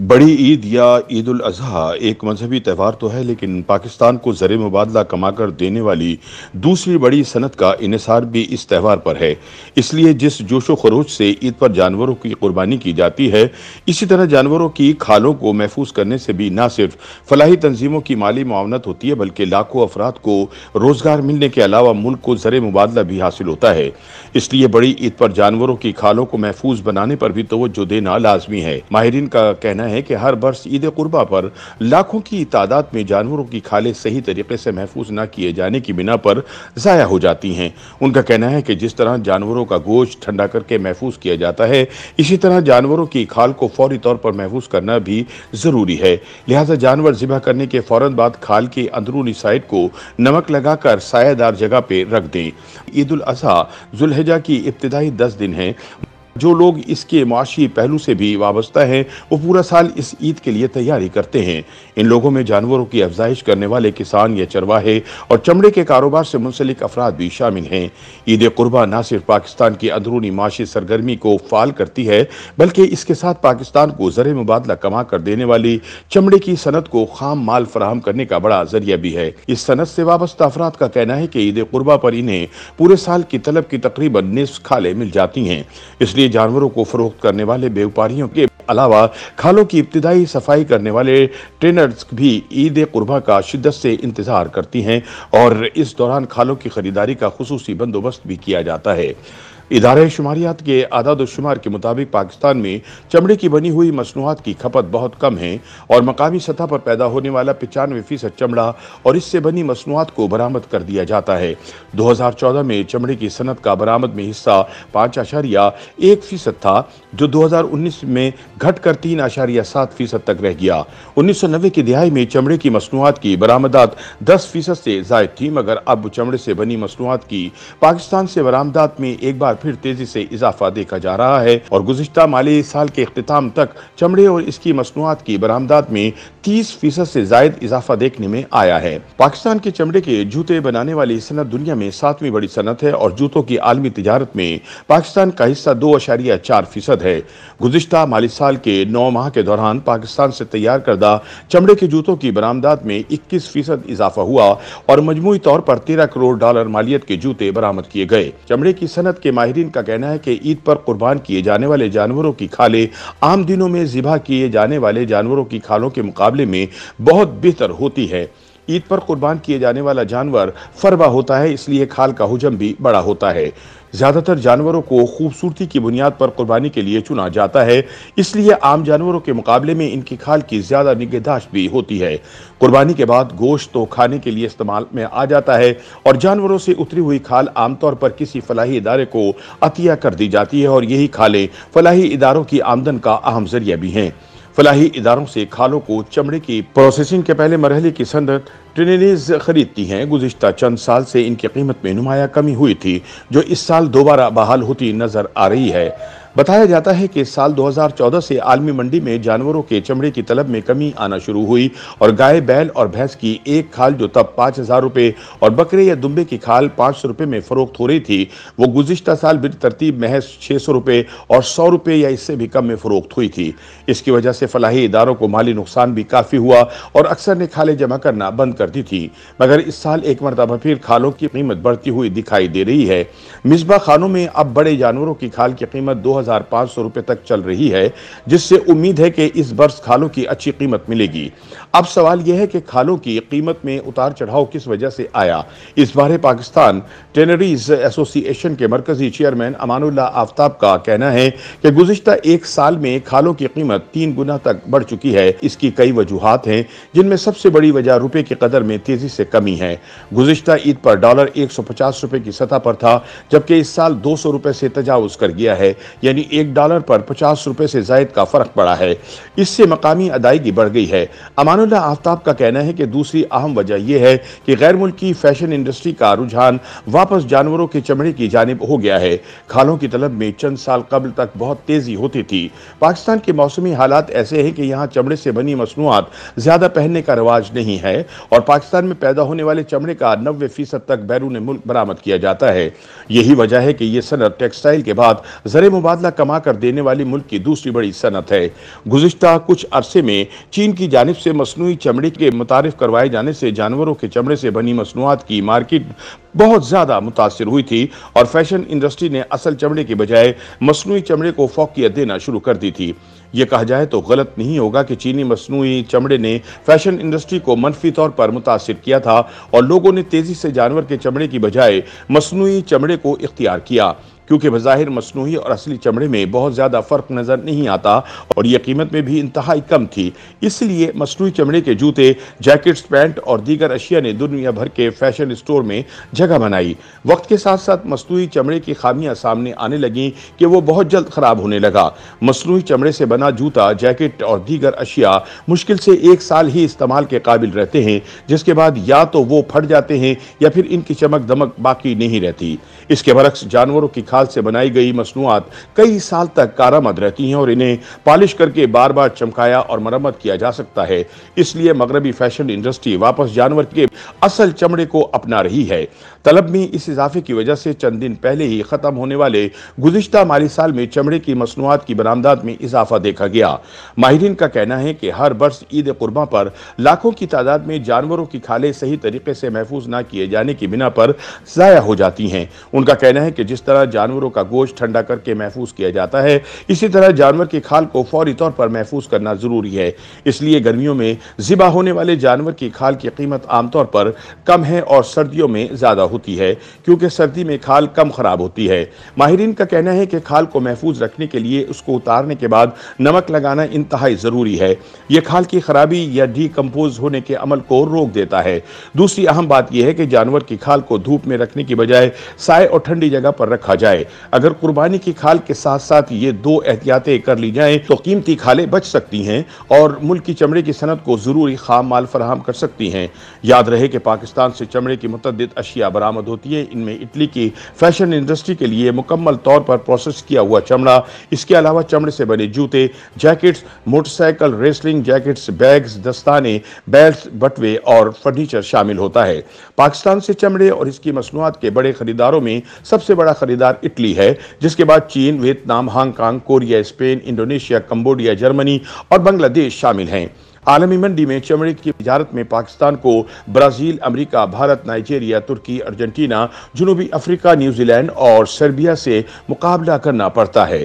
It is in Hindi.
बड़ी ईद या ईद अजहा एक मजहबी त्यौहार तो है लेकिन पाकिस्तान को ज़र मुबादला कमाकर देने वाली दूसरी बड़ी सनत का इसार भी इस त्यौहार पर है इसलिए जिस जोश खरोज से ईद पर जानवरों की कुर्बानी की जाती है इसी तरह जानवरों की खालों को महफूज करने से भी ना सिर्फ फलाही तंजीमों की माली मावनत होती है बल्कि लाखों अफराद को रोज़गार मिलने के अलावा मुल्क को ज़र मुबादला भी हासिल होता है इसलिए बड़ी ईद पर जानवरों की खालों को महफूज बनाने पर भी तोज्जो देना लाजमी है माहरीन का कहना कहना है कि हर वर्ष ईद कुर्बा पर लाखों की तादाद में जानवरों की खालें सही तरीके से महफूज न किए जाने की बिना पर ज़ाया हो जाती हैं उनका कहना है कि जिस तरह जानवरों का गोश्त ठंडा करके महफूज किया जाता है इसी तरह जानवरों की खाल को फौरी तौर पर महफूज करना भी ज़रूरी है लिहाजा जानवर ज़िबा करने के फ़ौर बाद खाल के अंदरूनी साइड को नमक लगाकर सायादार जगह पर रख दें ईद अजहा जुल्हजा की इब्तदाई दस दिन है जो लोग इसके माशी पहलू से भी वाबस्ता हैं वो पूरा साल इस ईद के लिए तैयारी करते हैं इन लोगों में जानवरों की अफजाइश करने वाले किसान या चरवाहे और चमड़े के कारोबार से मुंसलिक अफराद भी शामिल हैं ईद कुर्बा न सिर्फ पाकिस्तान की अंदरूनी माशी सरगर्मी को फाल करती है बल्कि इसके साथ पाकिस्तान को जर मुबादला कमा कर देने वाली चमड़े की सनत को खाम माल फराहम करने का बड़ा जरिया भी है इस सनत से वाबस्ता अफराद का कहना है कि ईद कुर्बा पर इन्हें पूरे साल की तलब की तकरीबन निसफ खाले मिल जाती हैं इसलिए के जानवरों को फरोख्त करने वाले व्यापारियों के अलावा खालों की इब्तदाई सफाई करने वाले ट्रेनर्स भी ईद कुर्बा का शिद्दत से इंतज़ार करती हैं और इस दौरान खालों की खरीदारी का खसूसी बंदोबस्त भी किया जाता है इधारे शुमारियात के आदाद शुमार के मुताबिक पाकिस्तान में चमड़े की बनी हुई मसनूआत की खपत बहुत कम है और मकामी सतह पर पैदा होने वाला पचानवे फीसद चमड़ा और इससे बनी मसनूआत को बरामद कर दिया जाता है 2014 में चमड़े की सनत का बरामद में हिस्सा पाँच आशारिया एक फीसद था जो 2019 में घट कर तीन आशारिया सात फीसद तक रह गया उन्नीस सौ नब्बे की दिहाई में चमड़े की मसनूआत की बरामदात दस फीसद से जायद थी मगर अब चमड़े से बनी मसनूआत की पाकिस्तान से बरामदात में एक बार फिर तेजी से इजाफा देखा जा रहा है और गुजशत माली साल के अख्ताम तक चमड़े और इसकी मसनूआत की बरामदात में तीस फीसद से जायद इजाफा देखने में आया है पाकिस्तान के चमड़े के जूते बनाने वाली सनत दुनिया में सातवीं बड़ी सनत है और जूतों की आलमी तजारत में पाकिस्तान का हिस्सा दो अशारिया चार फीसद है गुजशत माली साल के नौ माह के दौरान पाकिस्तान से तैयार करदा चमड़े के जूतों की बरामदात में इक्कीस फीसद इजाफा हुआ और मजमू तौर पर तेरह करोड़ डॉलर मालियत के जूते बरामद किए गए चमड़े की सनत के माह माहरीन का कहना है कि ईद पर कुर्बान किए जाने वाले जानवरों की खाले आम दिनों में ज़िबा किए जाने वाले जानवरों की खालों के मुकाबले में बहुत बेहतर होती है ईद पर कुर्बान किए जाने वाला जानवर फरवा होता है इसलिए खाल का हजम भी बड़ा होता है ज्यादातर जानवरों को खूबसूरती की बुनियाद पर कुर्बानी के लिए चुना जाता है इसलिए आम जानवरों के मुकाबले में इनकी खाल की ज्यादा निगहदाश्त भी होती है कुर्बानी के बाद गोश्त तो खाने के लिए इस्तेमाल में आ जाता है और जानवरों से उतरी हुई खाल आमतौर पर किसी फलाही इदारे को अतिया कर दी जाती है और यही खालें फलाही इदारों की आमदन का अहम जरिया भी हैं फलाही इदारों से खालों को चमड़े की प्रोसेसिंग के पहले मरहले की संद ट्रेनरीज खरीदती हैं गुजशत चंद साल से इनकी कीमत में नुमाया कमी हुई थी जो इस साल दोबारा बहाल होती नजर आ रही है बताया जाता है कि साल 2014 से आलमी मंडी में जानवरों के चमड़े की तलब में कमी आना शुरू हुई और गाय बैल और भैंस की एक खाल जो तब पाँच हज़ार रुपये और बकरे या दुम्बे की खाल पाँच सौ रुपये में फ़रोख्त हो रही थी वो गुजशत साल बिल तरतीब महज छः सौ रुपये और सौ रुपये या इससे भी कम में फ़रोख्त हुई थी इसकी वजह से फलाही इदारों को माली नुकसान भी काफ़ी हुआ और अक्सर ने खालें जमा करना बंद कर दी थी मगर इस साल एक मरतबा फिर खालों की कीमत बढ़ती हुई दिखाई दे रही है मिसबा खानों में अब बड़े जानवरों की खाल की कीमत दो हजार तक चल रही है जिससे उम्मीद है कि इस वर्ष खालों की अच्छी कीमत मिलेगी अब सवाल यह है कि खालों की कीमत में उतार चढ़ाव किस वजह से आया इस बारे पाकिस्तान टेनरीज एसोसिएशन के मरकजी चेयरमैन अमानुल्ला आफ्ताब का कहना है कि गुजशत एक साल में खालों की कीमत तीन गुना तक बढ़ चुकी है इसकी कई वजूहत हैं जिनमें सबसे बड़ी वजह रुपये की कदर में तेजी से कमी है गुजशत ईद पर डॉलर एक सौ पचास रुपये की सतह पर था जबकि इस साल दो सौ रुपये से तजावज कर गया है यानी यानी एक डॉलर पर पचास रुपए से जायद का फ़र्क पड़ा है इससे मकामी अदायगी बढ़ गई है अमानुल्ला आफ्ताब का कहना है कि दूसरी अहम वजह यह है कि गैर मुल्की फैशन इंडस्ट्री का रुझान वापस जानवरों के चमड़े की जानब हो गया है खालों की तलब में चंद साल कबल तक बहुत तेज़ी होती थी पाकिस्तान के मौसमी हालात ऐसे हैं कि यहाँ चमड़े से बनी मसनूआत ज़्यादा पहनने का रवाज नहीं है और पाकिस्तान में पैदा होने वाले चमड़े का नब्बे फीसद तक बैरून मुल्क बरामद किया जाता है यही वजह है कि यह सनत टेक्सटाइल के बाद जर मुबाद तबादला कमा कर देने वाली मुल्क की दूसरी बड़ी सनत है गुजशत कुछ अरसे में चीन की जानब से मसनू चमड़े के मुतारफ करवाए जाने से जानवरों के चमड़े से बनी मसनूआत की मार्केट बहुत ज़्यादा मुतासर हुई थी और फैशन इंडस्ट्री ने असल चमड़े के बजाय मसनू चमड़े को फोकियत देना शुरू कर दी थी ये कहा जाए तो गलत नहीं होगा कि चीनी मसनू चमड़े ने फैशन इंडस्ट्री को मनफी तौर पर मुतासर किया था और लोगों ने तेज़ी से जानवर के चमड़े की बजाय मसनू चमड़े को इख्तियार किया क्योंकि बज़ाहिर मसनू और असली चमड़े में बहुत ज़्यादा फ़र्क नज़र नहीं आता और यह कीमत में भी इंतहाई कम थी इसलिए मसनू चमड़े के जूते जैकेट्स पैंट और दीगर अशिया ने दुनिया भर के फैशन स्टोर में जगह बनाई वक्त के साथ साथ मसनू चमड़े की खामियाँ सामने आने लगें कि वो बहुत जल्द ख़राब होने लगा मसनू चमड़े से बना जूता जैकेट और दीगर अशिया मुश्किल से एक साल ही इस्तेमाल के काबिल रहते हैं जिसके बाद या तो वो फट जाते हैं या फिर इनकी चमक दमक बाकी नहीं रहती इसके बरक्स जानवरों की खा खाल से बनाई गई मसनूआत कई साल तक कारामद रहती हैं और इन्हें पॉलिश करके बार बार चमकाया और मरम्मत किया जा सकता है इसलिए मगरबी फैशन इंडस्ट्री वापस जानवर के असल चमड़े को अपना रही है तलब में इस इजाफे की वजह से चंद दिन पहले ही ख़त्म होने वाले गुजशत माली साल में चमड़े की मसनूआत की बरामदाद में इजाफा देखा गया माहरीन का कहना है कि हर वर्ष ईद कुर्बा पर लाखों की तादाद में जानवरों की खाले सही तरीके से महफूज न किए जाने की बिना पर जया हो जाती हैं उनका कहना है कि जिस तरह जानवरों का गोश्त ठंडा करके महफूज किया जाता है इसी तरह जानवर की खाल को फौरी तौर पर महफूज करना ज़रूरी है इसलिए गर्मियों में ज़िबा होने वाले जानवर की खाल की कीमत आमतौर पर पर कम है और सर्दियों में ज़्यादा होती है क्योंकि सर्दी में खाल कम ख़राब होती है माहरीन का कहना है कि खाल को महफूज रखने के लिए उसको उतारने के बाद नमक लगाना इंतहाई ज़रूरी है यह खाल की खराबी या डीकम्पोज होने के अमल को रोक देता है दूसरी अहम बात यह है कि जानवर की खाल को धूप में रखने की बजाय साय और ठंडी जगह पर रखा जाए अगर कुर्बानी की खाल के साथ साथ ये दो एहतियातें कर ली जाएं तो कीमती खालें बच सकती हैं और मुल्क की चमड़े की सनत को ज़रूरी खाम माल फराहम कर सकती हैं याद रहे है कि पाकिस्तान से चमड़े की मतद अशिया बरामद होती है इनमें इटली की फैशन इंडस्ट्री के लिए मुकम्मल तौर पर प्रोसेस किया हुआ चमड़ा इसके अलावा चमड़े से बने जूते jackets motorcycle wrestling jackets bags दस्ताने बेल्ट बटवे और फर्नीचर शामिल होता है पाकिस्तान से चमड़े और इसकी मसनूआत के बड़े खरीदारों में सबसे बड़ा खरीदार इटली है जिसके बाद चीन Vietnam Hong Kong Korea Spain Indonesia Cambodia Germany और बांग्लादेश शामिल हैं आलमी मंडी में चमड़े की तजारत में पाकिस्तान को ब्राज़ील अमरीका भारत नाइजेरिया तुर्की अर्जेंटीना जनूबी अफ्रीका न्यूजीलैंड और सर्बिया से मुकाबला करना पड़ता है